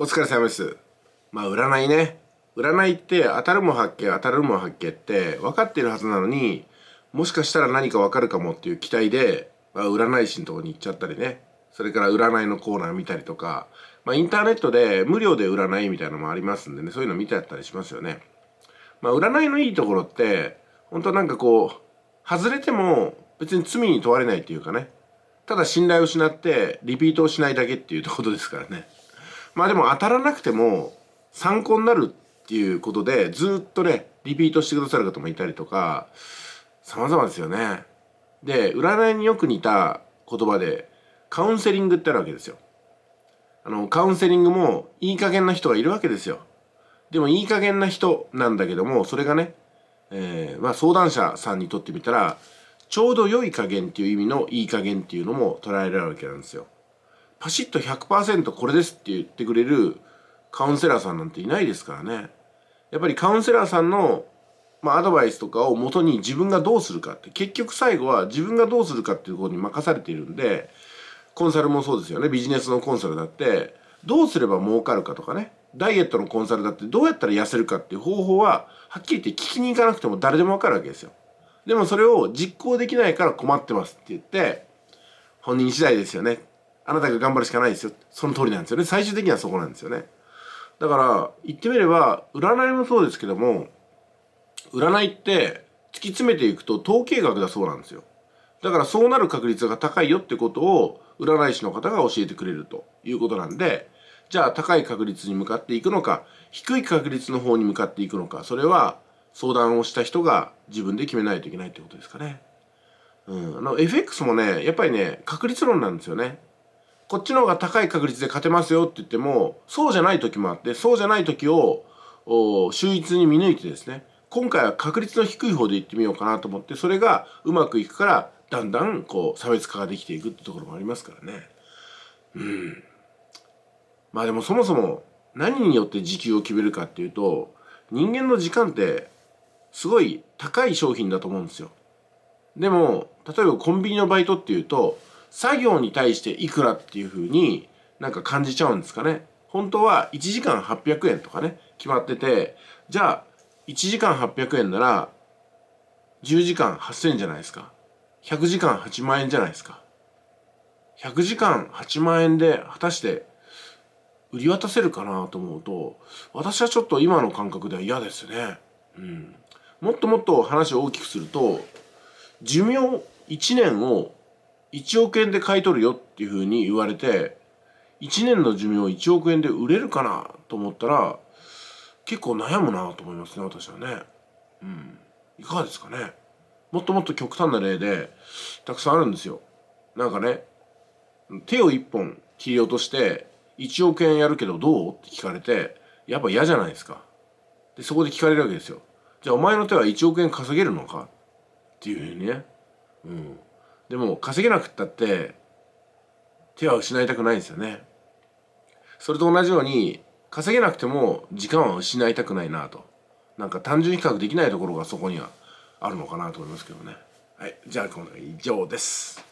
お疲れ様です。まあ占いね。占いって当たるも発見当たるも発見って分かってるはずなのにもしかしたら何か分かるかもっていう期待で、まあ、占い師のとこに行っちゃったりねそれから占いのコーナー見たりとか、まあ、インターネットで無料で占いみたいなのもありますんでねそういうの見てあったりしますよね。まあ、占いのいいところって本当なんかこう外れても別に罪に問われないっていうかねただ信頼を失ってリピートをしないだけっていうところですからね。まあでも当たらなくても参考になるっていうことでずっとねリピートしてくださる方もいたりとか様々ですよね。で占いによく似た言葉でカウンセリングってあるわけですよ。あのカウンセリングもいい加減な人がいるわけですよ。でもいい加減な人なんだけどもそれがね、えー、まあ、相談者さんにとってみたらちょうど良い加減っていう意味のいい加減っていうのも捉えられるわけなんですよ。パシッと100%これですって言ってくれるカウンセラーさんなんていないですからね。やっぱりカウンセラーさんの、まあ、アドバイスとかをもとに自分がどうするかって、結局最後は自分がどうするかっていうことに任されているんで、コンサルもそうですよね。ビジネスのコンサルだって、どうすれば儲かるかとかね。ダイエットのコンサルだってどうやったら痩せるかっていう方法は、はっきり言って聞きに行かなくても誰でもわかるわけですよ。でもそれを実行できないから困ってますって言って、本人次第ですよね。あなたが頑張るしかないですよその通りなんですよね最終的にはそこなんですよねだから言ってみれば占いもそうですけども占いって突き詰めていくと統計学だそうなんですよだからそうなる確率が高いよってことを占い師の方が教えてくれるということなんでじゃあ高い確率に向かっていくのか低い確率の方に向かっていくのかそれは相談をした人が自分で決めないといけないってことですかね。うん、あの FX もねやっぱりね確率論なんですよね。こっちの方が高い確率で勝てますよって言ってもそうじゃない時もあってそうじゃない時を秀逸に見抜いてですね今回は確率の低い方でいってみようかなと思ってそれがうまくいくからだんだんこう差別化ができていくってところもありますからねうんまあでもそもそも何によって時給を決めるかっていうと人間の時間ってすごい高い商品だと思うんですよでも例えばコンビニのバイトっていうと作業に対していくらっていうふうになんか感じちゃうんですかね。本当は1時間800円とかね、決まってて、じゃあ1時間800円なら10時間8000円じゃないですか。100時間8万円じゃないですか。100時間8万円で果たして売り渡せるかなと思うと、私はちょっと今の感覚では嫌ですね。うん。もっともっと話を大きくすると、寿命1年を1億円で買い取るよっていうふうに言われて1年の寿命を1億円で売れるかなと思ったら結構悩むなと思いますね私はね。うん、いかがですかねもっともっと極端な例でたくさんあるんですよ。なんかね手を1本切り落として1億円やるけどどうって聞かれてやっぱ嫌じゃないですか。でそこで聞かれるわけですよ。じゃあお前の手は1億円稼げるのかっていうふうにね。うんでも稼げなくったって手は失いたくないんですよねそれと同じように稼げなくても時間は失いたくないなとなんか単純比較できないところがそこにはあるのかなと思いますけどねはいじゃあ今度は以上です